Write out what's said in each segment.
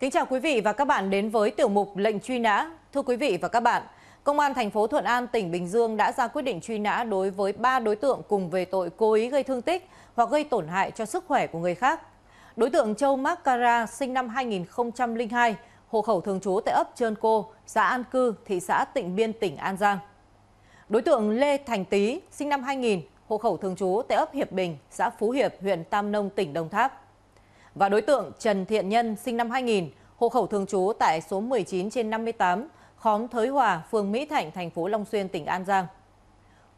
Kính chào quý vị và các bạn đến với tiểu mục lệnh truy nã. Thưa quý vị và các bạn, Công an thành phố Thuận An, tỉnh Bình Dương đã ra quyết định truy nã đối với 3 đối tượng cùng về tội cố ý gây thương tích hoặc gây tổn hại cho sức khỏe của người khác. Đối tượng Châu Mark Cara, sinh năm 2002, hộ khẩu thường trú tại ấp Trơn Cô, xã An Cư, thị xã Tịnh Biên, tỉnh An Giang. Đối tượng Lê Thành Tý, sinh năm 2000, hộ khẩu thường trú tại ấp Hiệp Bình, xã Phú Hiệp, huyện Tam Nông, tỉnh Đồng Tháp và đối tượng trần thiện nhân sinh năm 2000, hộ khẩu thường trú tại số 19 trên 58, khóm thới hòa phường mỹ thạnh thành phố long xuyên tỉnh an giang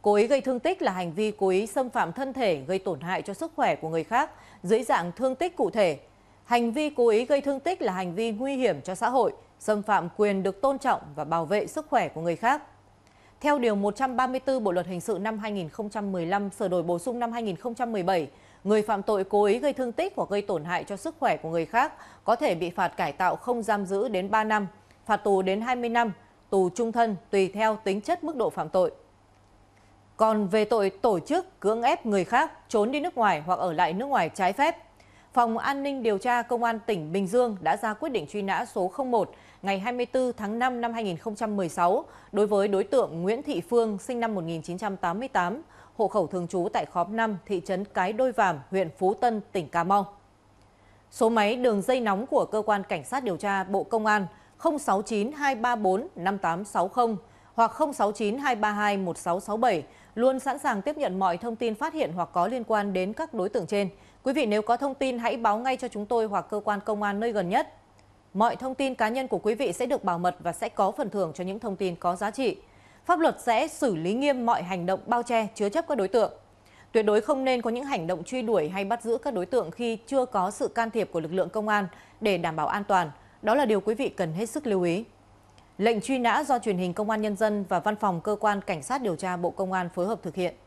cố ý gây thương tích là hành vi cố ý xâm phạm thân thể gây tổn hại cho sức khỏe của người khác dưới dạng thương tích cụ thể hành vi cố ý gây thương tích là hành vi nguy hiểm cho xã hội xâm phạm quyền được tôn trọng và bảo vệ sức khỏe của người khác theo Điều 134 Bộ Luật Hình sự năm 2015 sửa đổi bổ sung năm 2017, người phạm tội cố ý gây thương tích hoặc gây tổn hại cho sức khỏe của người khác có thể bị phạt cải tạo không giam giữ đến 3 năm, phạt tù đến 20 năm, tù trung thân tùy theo tính chất mức độ phạm tội. Còn về tội tổ chức cưỡng ép người khác trốn đi nước ngoài hoặc ở lại nước ngoài trái phép, phòng an ninh điều tra công an tỉnh bình dương đã ra quyết định truy nã số 01 ngày 24 tháng 5 năm 2016 đối với đối tượng nguyễn thị phương sinh năm 1988, hộ khẩu thường trú tại khóm 5, thị trấn cái đôi vàm huyện phú tân tỉnh cà mau số máy đường dây nóng của cơ quan cảnh sát điều tra bộ công an sáu mươi chín hoặc sáu mươi chín luôn sẵn sàng tiếp nhận mọi thông tin phát hiện hoặc có liên quan đến các đối tượng trên Quý vị nếu có thông tin hãy báo ngay cho chúng tôi hoặc cơ quan công an nơi gần nhất. Mọi thông tin cá nhân của quý vị sẽ được bảo mật và sẽ có phần thưởng cho những thông tin có giá trị. Pháp luật sẽ xử lý nghiêm mọi hành động bao che, chứa chấp các đối tượng. Tuyệt đối không nên có những hành động truy đuổi hay bắt giữ các đối tượng khi chưa có sự can thiệp của lực lượng công an để đảm bảo an toàn. Đó là điều quý vị cần hết sức lưu ý. Lệnh truy nã do truyền hình Công an Nhân dân và Văn phòng Cơ quan Cảnh sát Điều tra Bộ Công an phối hợp thực hiện.